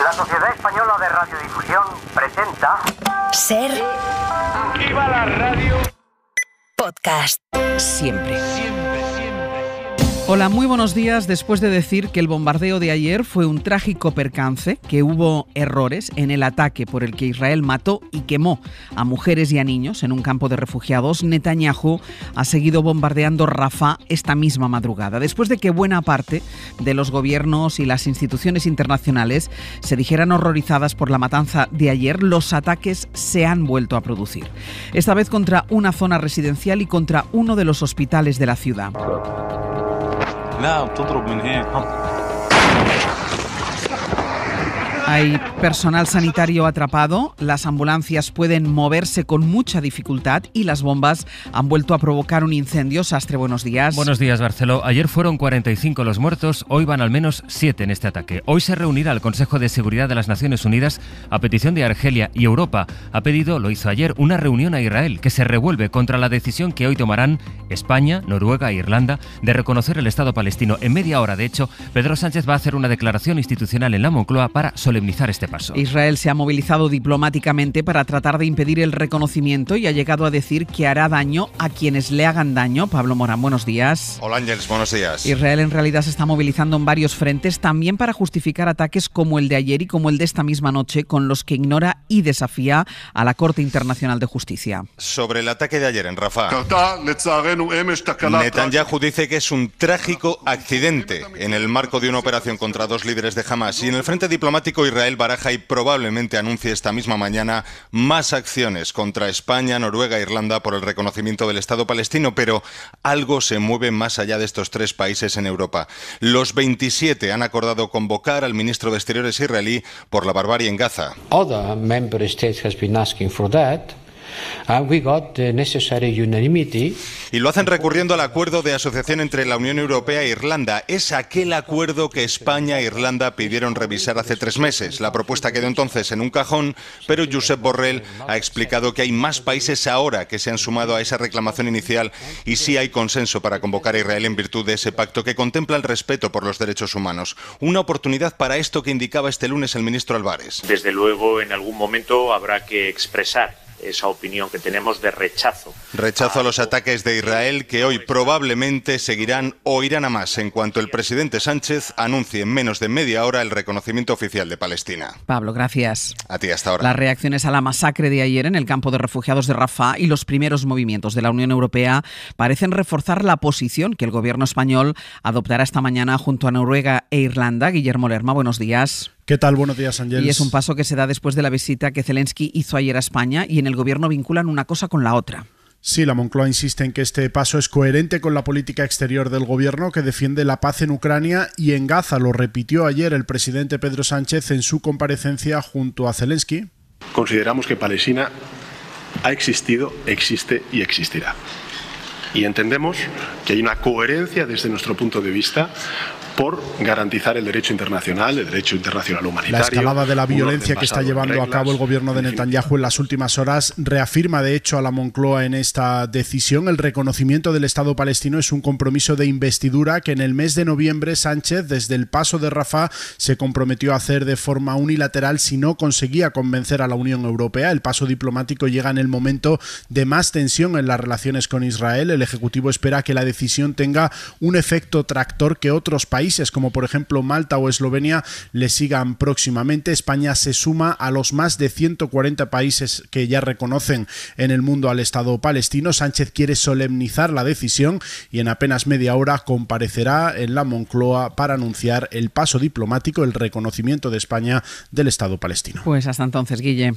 La Sociedad Española de Radiodifusión presenta. Ser. va la radio! Podcast. Siempre. Siempre Hola, muy buenos días. Después de decir que el bombardeo de ayer fue un trágico percance, que hubo errores en el ataque por el que Israel mató y quemó a mujeres y a niños en un campo de refugiados, Netanyahu ha seguido bombardeando Rafah esta misma madrugada, después de que buena parte de los gobiernos y las instituciones internacionales se dijeran horrorizadas por la matanza de ayer, los ataques se han vuelto a producir. Esta vez contra una zona residencial y contra uno de los hospitales de la ciudad. لا بتضرب من هيك Hay personal sanitario atrapado, las ambulancias pueden moverse con mucha dificultad y las bombas han vuelto a provocar un incendio. Sastre, buenos días. Buenos días, Barceló. Ayer fueron 45 los muertos, hoy van al menos 7 en este ataque. Hoy se reunirá el Consejo de Seguridad de las Naciones Unidas a petición de Argelia y Europa. Ha pedido, lo hizo ayer, una reunión a Israel que se revuelve contra la decisión que hoy tomarán España, Noruega e Irlanda de reconocer el Estado palestino. En media hora, de hecho, Pedro Sánchez va a hacer una declaración institucional en la Moncloa para solicitar este paso. Israel se ha movilizado diplomáticamente para tratar de impedir el reconocimiento y ha llegado a decir que hará daño a quienes le hagan daño. Pablo Morán, buenos días. Hola Ángeles, buenos días. Israel en realidad se está movilizando en varios frentes también para justificar ataques como el de ayer y como el de esta misma noche con los que ignora y desafía a la Corte Internacional de Justicia. Sobre el ataque de ayer en Rafah. Netanyahu dice que es un trágico accidente en el marco de una operación contra dos líderes de Hamas y en el frente diplomático Israel baraja y probablemente anuncie esta misma mañana más acciones contra España, Noruega e Irlanda por el reconocimiento del Estado palestino, pero algo se mueve más allá de estos tres países en Europa. Los 27 han acordado convocar al ministro de Exteriores israelí por la barbarie en Gaza. member been asking for that. we got the necessary unanimity y lo hacen recurriendo al acuerdo de asociación entre la Unión Europea e Irlanda. Es aquel acuerdo que España e Irlanda pidieron revisar hace tres meses. La propuesta quedó entonces en un cajón, pero Josep Borrell ha explicado que hay más países ahora que se han sumado a esa reclamación inicial y sí hay consenso para convocar a Israel en virtud de ese pacto que contempla el respeto por los derechos humanos. Una oportunidad para esto que indicaba este lunes el ministro Álvarez. Desde luego, en algún momento habrá que expresar esa opinión que tenemos de rechazo. Rechazo a, los ah, ataques de Israel que hoy probablemente seguirán o irán a más en cuanto el presidente Sánchez anuncie en menos de media hora el reconocimiento oficial de Palestina. Pablo, gracias. A ti hasta ahora. Las reacciones a la masacre de ayer en el campo de refugiados de Rafah y los primeros movimientos de la Unión Europea parecen reforzar la posición que el gobierno español adoptará esta mañana junto a Noruega e Irlanda. Guillermo Lerma, buenos días. ¿Qué tal? Buenos días, Ángel. Y es un paso que se da después de la visita que Zelensky hizo ayer a España y en el gobierno vinculan una cosa con la otra. Sí, la Moncloa insiste en que este paso es coherente con la política exterior del gobierno que defiende la paz en Ucrania y en Gaza. Lo repitió ayer el presidente Pedro Sánchez en su comparecencia junto a Zelensky. Consideramos que Palestina ha existido, existe y existirá. Y entendemos que hay una coherencia desde nuestro punto de vista por garantizar el derecho internacional, el derecho internacional humanitario. La escalada de la violencia que está llevando a cabo el gobierno de Netanyahu en las últimas horas reafirma, de hecho, a la Moncloa en esta decisión. El reconocimiento del Estado palestino es un compromiso de investidura que en el mes de noviembre Sánchez, desde el paso de Rafa... se comprometió a hacer de forma unilateral si no conseguía convencer a la Unión Europea. El paso diplomático llega en el momento de más tensión en las relaciones con Israel. El Ejecutivo espera que la decisión tenga un efecto tractor que otros países como por ejemplo Malta o Eslovenia, le sigan próximamente. España se suma a los más de 140 países que ya reconocen en el mundo al Estado palestino. Sánchez quiere solemnizar la decisión y en apenas media hora comparecerá en la Moncloa para anunciar el paso diplomático, el reconocimiento de España del Estado palestino. Pues hasta entonces, Guille.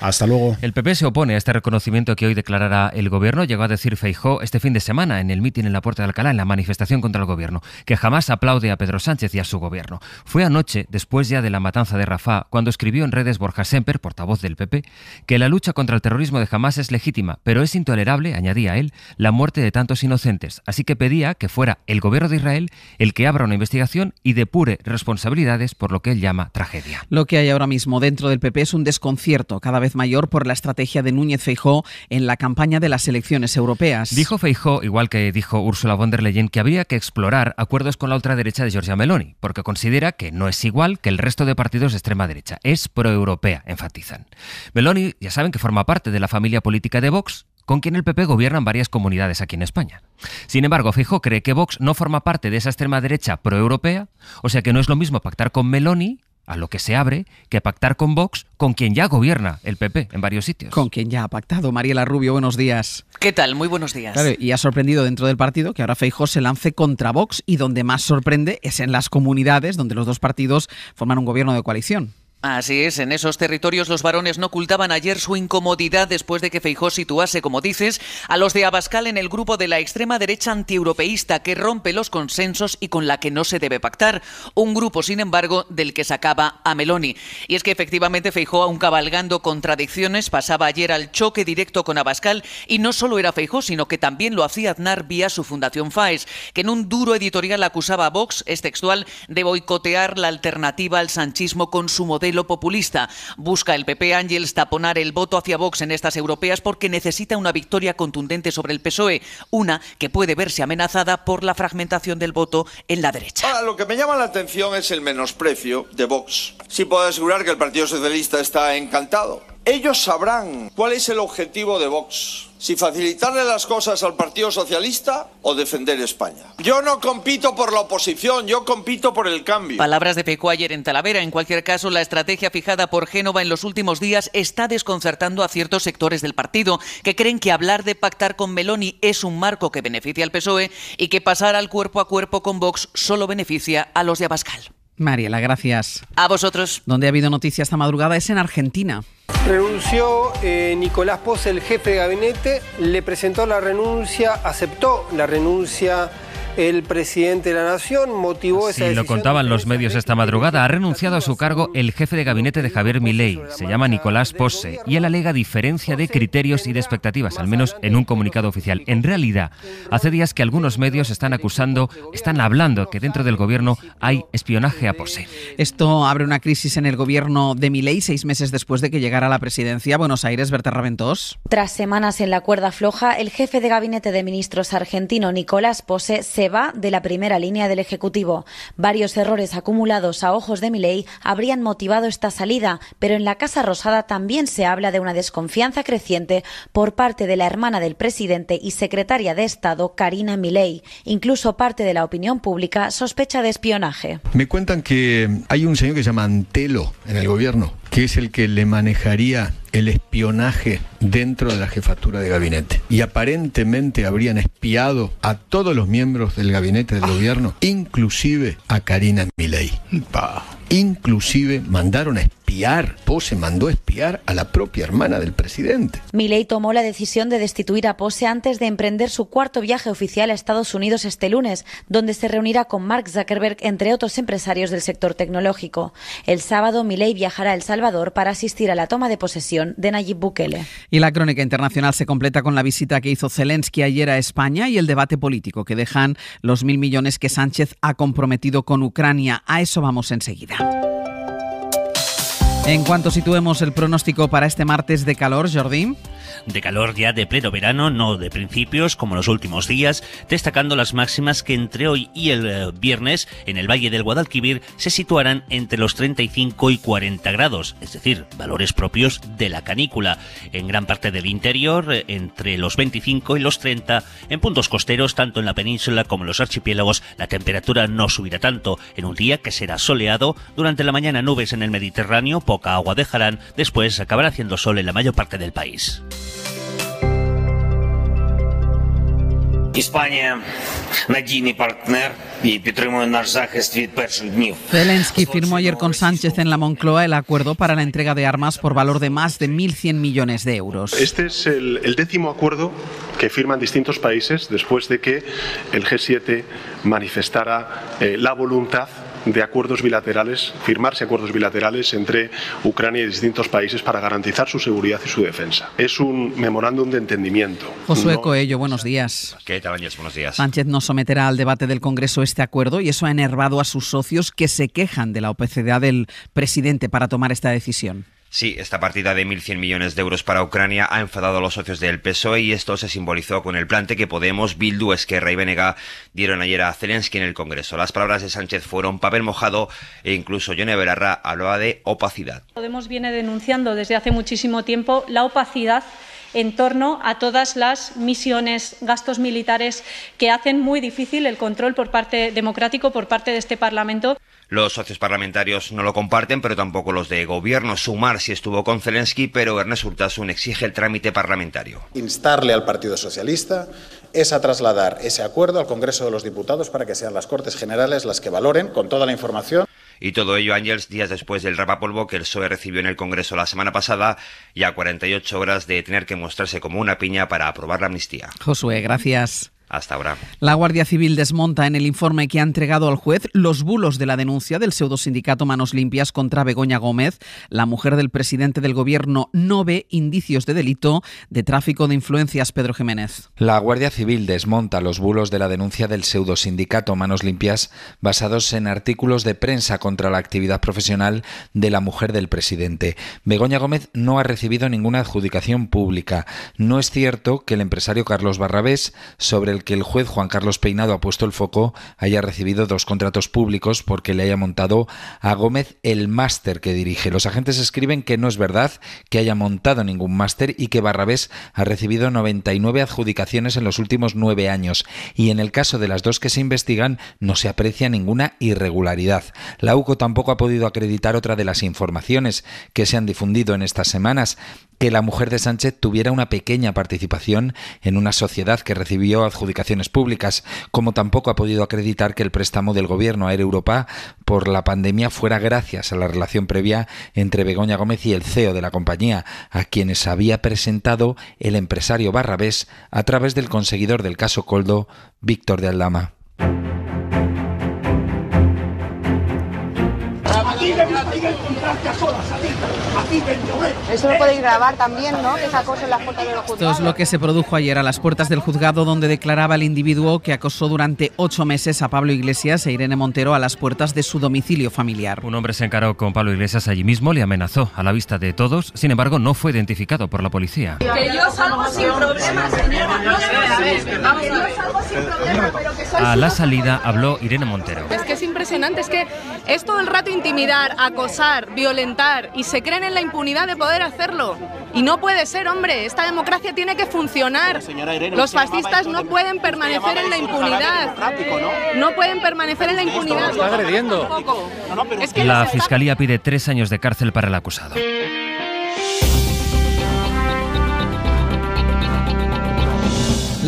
Hasta luego. El PP se opone a este reconocimiento que hoy declarará el gobierno. Llegó a decir Feijó este fin de semana en el mitin en la Puerta de Alcalá, en la manifestación contra el gobierno, que jamás aplaude a Pedro Sánchez y a su gobierno. Fue anoche, después ya de la matanza de Rafa, cuando escribió en redes Borja Semper, portavoz del PP, que la lucha contra el terrorismo de jamás es legítima, pero es intolerable, añadía él, la muerte de tantos inocentes. Así que pedía que fuera el gobierno de Israel el que abra una investigación y depure responsabilidades por lo que él llama tragedia. Lo que hay ahora mismo dentro del PP es un desconcierto cada vez mayor por la estrategia de Núñez Feijó en la campaña de las elecciones europeas. Dijo Feijó, igual que dijo Ursula von der Leyen, que habría que explorar acuerdos con la ultraderecha de Giorgia Meloni, porque considera que no es igual que el resto de partidos de extrema derecha. Es proeuropea, enfatizan. Meloni, ya saben que forma parte de la familia política de Vox, con quien el PP gobierna en varias comunidades aquí en España. Sin embargo, Feijó cree que Vox no forma parte de esa extrema derecha proeuropea, o sea que no es lo mismo pactar con Meloni a lo que se abre que pactar con Vox, con quien ya gobierna el PP en varios sitios. Con quien ya ha pactado. Mariela Rubio, buenos días. ¿Qué tal? Muy buenos días. Claro, y ha sorprendido dentro del partido que ahora Feijó se lance contra Vox y donde más sorprende es en las comunidades donde los dos partidos forman un gobierno de coalición. Así es, en esos territorios los varones no ocultaban ayer su incomodidad después de que Feijó situase, como dices, a los de Abascal en el grupo de la extrema derecha antieuropeísta que rompe los consensos y con la que no se debe pactar, un grupo, sin embargo, del que sacaba a Meloni. Y es que efectivamente Feijó, aun cabalgando contradicciones, pasaba ayer al choque directo con Abascal y no solo era Feijó, sino que también lo hacía Aznar vía su fundación FAES, que en un duro editorial acusaba a Vox, es textual, de boicotear la alternativa al sanchismo con su modelo lo populista. Busca el PP Ángels taponar el voto hacia Vox en estas europeas porque necesita una victoria contundente sobre el PSOE, una que puede verse amenazada por la fragmentación del voto en la derecha. lo que me llama la atención es el menosprecio de Vox. Sí puedo asegurar que el Partido Socialista está encantado ellos sabrán cuál es el objetivo de Vox, si facilitarle las cosas al Partido Socialista o defender España. Yo no compito por la oposición, yo compito por el cambio. Palabras de Pecuayer en Talavera. En cualquier caso, la estrategia fijada por Génova en los últimos días está desconcertando a ciertos sectores del partido, que creen que hablar de pactar con Meloni es un marco que beneficia al PSOE y que pasar al cuerpo a cuerpo con Vox solo beneficia a los de Abascal. Mariela, gracias. A vosotros. Donde ha habido noticias esta madrugada es en Argentina. Renunció eh, Nicolás Poz, el jefe de gabinete, le presentó la renuncia, aceptó la renuncia el presidente de la Nación motivó esa lo contaban los medios esta madrugada, ha renunciado a su cargo el jefe de gabinete de Javier Milei. Se llama Nicolás Posse y él alega diferencia de criterios y de expectativas, al menos en un comunicado oficial. En realidad, hace días que algunos medios están acusando, están hablando que dentro del gobierno hay espionaje a Posse. Esto abre una crisis en el gobierno de Milei seis meses después de que llegara a la presidencia. Buenos Aires, Berta Raventós. Tras semanas en la cuerda floja, el jefe de gabinete de ministros argentino Nicolás Posse se va de la primera línea del Ejecutivo. Varios errores acumulados a ojos de Milei habrían motivado esta salida, pero en la Casa Rosada también se habla de una desconfianza creciente por parte de la hermana del presidente y secretaria de Estado, Karina Milei. Incluso parte de la opinión pública sospecha de espionaje. Me cuentan que hay un señor que se llama Antelo en el gobierno que es el que le manejaría el espionaje dentro de la jefatura de gabinete. Y aparentemente habrían espiado a todos los miembros del gabinete del gobierno, inclusive a Karina Milei. Inclusive mandaron a espiar, Pose mandó a espiar a la propia hermana del presidente. Milei tomó la decisión de destituir a Pose antes de emprender su cuarto viaje oficial a Estados Unidos este lunes, donde se reunirá con Mark Zuckerberg entre otros empresarios del sector tecnológico. El sábado Milei viajará a El Salvador para asistir a la toma de posesión de Nayib Bukele. Y la crónica internacional se completa con la visita que hizo Zelensky ayer a España y el debate político que dejan los mil millones que Sánchez ha comprometido con Ucrania. A eso vamos enseguida. En cuanto situemos el pronóstico para este martes de calor, Jordi de calor ya de pleno verano, no de principios como los últimos días, destacando las máximas que entre hoy y el eh, viernes en el Valle del Guadalquivir se situarán entre los 35 y 40 grados, es decir, valores propios de la canícula. En gran parte del interior, eh, entre los 25 y los 30, en puntos costeros, tanto en la península como en los archipiélagos, la temperatura no subirá tanto, en un día que será soleado, durante la mañana nubes en el Mediterráneo, poca agua dejarán, después acabará haciendo sol en la mayor parte del país. Іспанія надійний y Zelensky firmó ayer con Sánchez en la Moncloa el acuerdo para la entrega de armas por valor de más de 1.100 millones de euros. Este es el, décimo acuerdo que firman distintos países después de que el G7 manifestara eh, la voluntad de acuerdos bilaterales, firmarse acuerdos bilaterales entre Ucrania y distintos países para garantizar su seguridad y su defensa. Es un memorándum de entendimiento. Josué no... Coello, buenos días. ¿Qué tal, Buenos días. Sánchez no someterá al debate del Congreso este acuerdo y eso ha enervado a sus socios que se quejan de la opacidad del presidente para tomar esta decisión. Sí, esta partida de 1.100 millones de euros para Ucrania ha enfadado a los socios del PSOE y esto se simbolizó con el plante que Podemos, Bildu, Esquerra y Benega dieron ayer a Zelensky en el Congreso. Las palabras de Sánchez fueron papel mojado e incluso Yone Berarra hablaba de opacidad. Podemos viene denunciando desde hace muchísimo tiempo la opacidad en torno a todas las misiones, gastos militares que hacen muy difícil el control por parte democrático por parte de este Parlamento. Los socios parlamentarios no lo comparten, pero tampoco los de gobierno. Sumar si estuvo con Zelensky, pero Ernest Urtasun exige el trámite parlamentario. Instarle al Partido Socialista es a trasladar ese acuerdo al Congreso de los Diputados para que sean las Cortes Generales las que valoren con toda la información. Y todo ello, Ángels, días después del rapapolvo que el PSOE recibió en el Congreso la semana pasada y a 48 horas de tener que mostrarse como una piña para aprobar la amnistía. Josué, gracias hasta ahora. La Guardia Civil desmonta en el informe que ha entregado al juez los bulos de la denuncia del pseudosindicato Manos Limpias contra Begoña Gómez. La mujer del presidente del gobierno no ve indicios de delito de tráfico de influencias, Pedro Jiménez. La Guardia Civil desmonta los bulos de la denuncia del pseudosindicato Manos Limpias basados en artículos de prensa contra la actividad profesional de la mujer del presidente. Begoña Gómez no ha recibido ninguna adjudicación pública. No es cierto que el empresario Carlos Barrabés sobre el que el juez Juan Carlos Peinado ha puesto el foco haya recibido dos contratos públicos porque le haya montado a Gómez el máster que dirige. Los agentes escriben que no es verdad que haya montado ningún máster y que Barrabés ha recibido 99 adjudicaciones en los últimos nueve años y en el caso de las dos que se investigan no se aprecia ninguna irregularidad. La UCO tampoco ha podido acreditar otra de las informaciones que se han difundido en estas semanas, que la mujer de Sánchez tuviera una pequeña participación en una sociedad que recibió adjudicaciones publicaciones públicas, como tampoco ha podido acreditar que el préstamo del gobierno a Air Europa por la pandemia fuera gracias a la relación previa entre Begoña Gómez y el CEO de la compañía, a quienes había presentado el empresario Barrabés a través del conseguidor del caso Coldo, Víctor de Aldama. Eso lo eh, podéis grabar también, ¿no? Que es en las puertas de los Esto es lo que se produjo ayer a las puertas del juzgado donde declaraba el individuo que acosó durante ocho meses a Pablo Iglesias e Irene Montero a las puertas de su domicilio familiar. Un hombre se encaró con Pablo Iglesias allí mismo, le amenazó a la vista de todos, sin embargo no fue identificado por la policía. Que yo salgo sin problemas, A la salida habló Irene Montero. Es que es impresionante, es que es todo el rato intimidar, acosar, violentar y se creen en la impunidad de poder hacerlo. Y no puede ser, hombre, esta democracia tiene que funcionar. Los fascistas no pueden permanecer en la impunidad. ¿no? pueden permanecer en la impunidad. Está agrediendo. la Fiscalía pide tres años de cárcel para el acusado.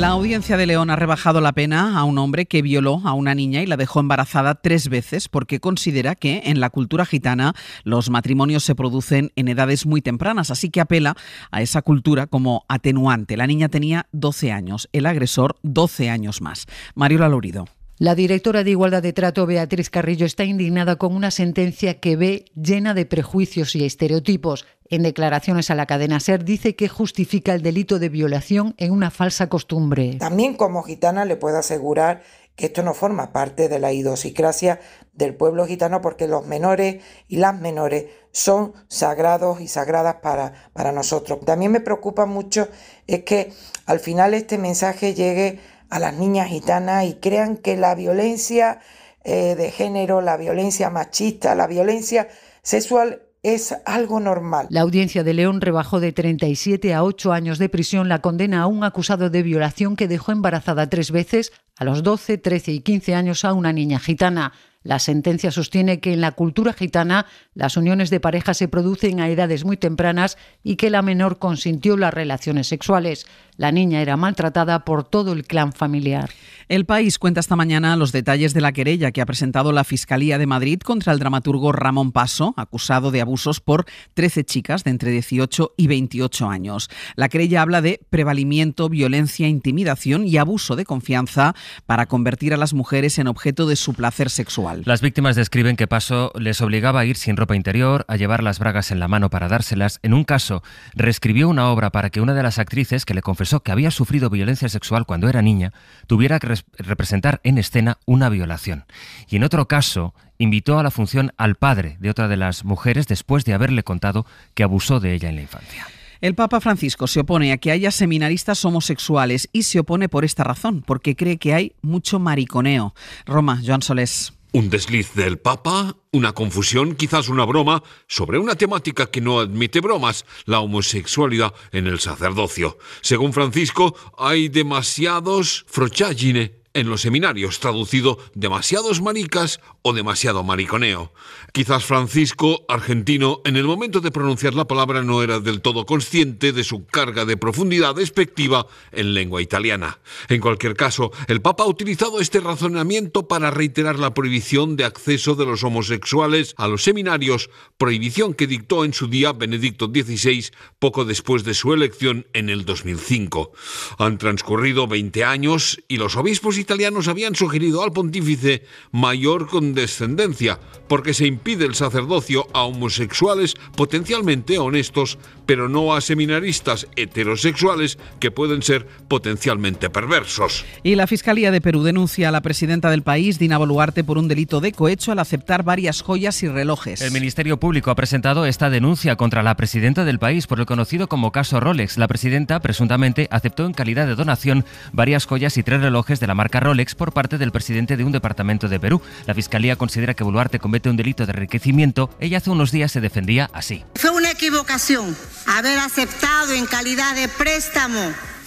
La audiencia de León ha rebajado la pena a un hombre que violó a una niña y la dejó embarazada tres veces porque considera que en la cultura gitana los matrimonios se producen en edades muy tempranas, así que apela a esa cultura como atenuante. La niña tenía 12 años, el agresor 12 años más. Mario Lalorido. La directora de Igualdad de Trato, Beatriz Carrillo, está indignada con una sentencia que ve llena de prejuicios y estereotipos. En declaraciones a la cadena SER dice que justifica el delito de violación en una falsa costumbre. También como gitana le puedo asegurar que esto no forma parte de la idiosincrasia del pueblo gitano porque los menores y las menores son sagrados y sagradas para, para nosotros. También me preocupa mucho es que al final este mensaje llegue a las niñas gitanas y crean que la violencia eh, de género, la violencia machista, la violencia sexual es algo normal. La audiencia de León rebajó de 37 a 8 años de prisión la condena a un acusado de violación que dejó embarazada tres veces a los 12, 13 y 15 años a una niña gitana. La sentencia sostiene que en la cultura gitana las uniones de pareja se producen a edades muy tempranas y que la menor consintió las relaciones sexuales. La niña era maltratada por todo el clan familiar. El país cuenta esta mañana los detalles de la querella que ha presentado la Fiscalía de Madrid contra el dramaturgo Ramón Paso, acusado de abusos por 13 chicas de entre 18 y 28 años. La querella habla de prevalimiento, violencia, intimidación y abuso de confianza para convertir a las mujeres en objeto de su placer sexual. Las víctimas describen que Paso les obligaba a ir sin ropa interior, a llevar las bragas en la mano para dárselas. En un caso, reescribió una obra para que una de las actrices que le confesó que había sufrido violencia sexual cuando era niña, tuviera que representar en escena una violación. Y en otro caso, invitó a la función al padre de otra de las mujeres después de haberle contado que abusó de ella en la infancia. El Papa Francisco se opone a que haya seminaristas homosexuales y se opone por esta razón, porque cree que hay mucho mariconeo. Roma, Joan Solés. Un desliz del Papa, una confusión, quizás una broma, sobre una temática que no admite bromas, la homosexualidad en el sacerdocio. Según Francisco, hay demasiados frochagine en los seminarios, traducido demasiados maricas o demasiado mariconeo. Quizás Francisco, argentino, en el momento de pronunciar la palabra no era del todo consciente de su carga de profundidad despectiva en lengua italiana. En cualquier caso, el Papa ha utilizado este razonamiento para reiterar la prohibición de acceso de los homosexuales a los seminarios, prohibición que dictó en su día Benedicto XVI poco después de su elección en el 2005. Han transcurrido 20 años y los obispos y italianos habían sugerido al pontífice mayor condescendencia, porque se impide el sacerdocio a homosexuales potencialmente honestos, pero no a seminaristas heterosexuales que pueden ser potencialmente perversos. Y la Fiscalía de Perú denuncia a la presidenta del país, Dina Boluarte, por un delito de cohecho al aceptar varias joyas y relojes. El Ministerio Público ha presentado esta denuncia contra la presidenta del país por el conocido como caso Rolex. La presidenta presuntamente aceptó en calidad de donación varias joyas y tres relojes de la marca Rolex por parte del presidente de un departamento de Perú. La fiscalía considera que Boluarte comete un delito de enriquecimiento. Ella hace unos días se defendía así. Fue una equivocación haber aceptado en calidad de préstamo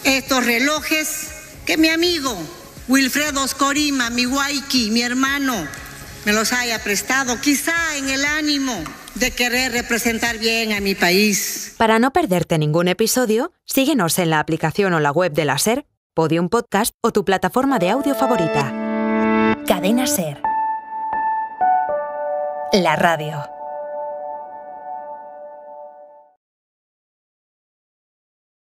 estos relojes que mi amigo Wilfredo Oscorima, mi guayqui, mi hermano, me los haya prestado, quizá en el ánimo de querer representar bien a mi país. Para no perderte ningún episodio, síguenos en la aplicación o la web de la SER un Podcast o tu plataforma de audio favorita. Cadena Ser. La radio.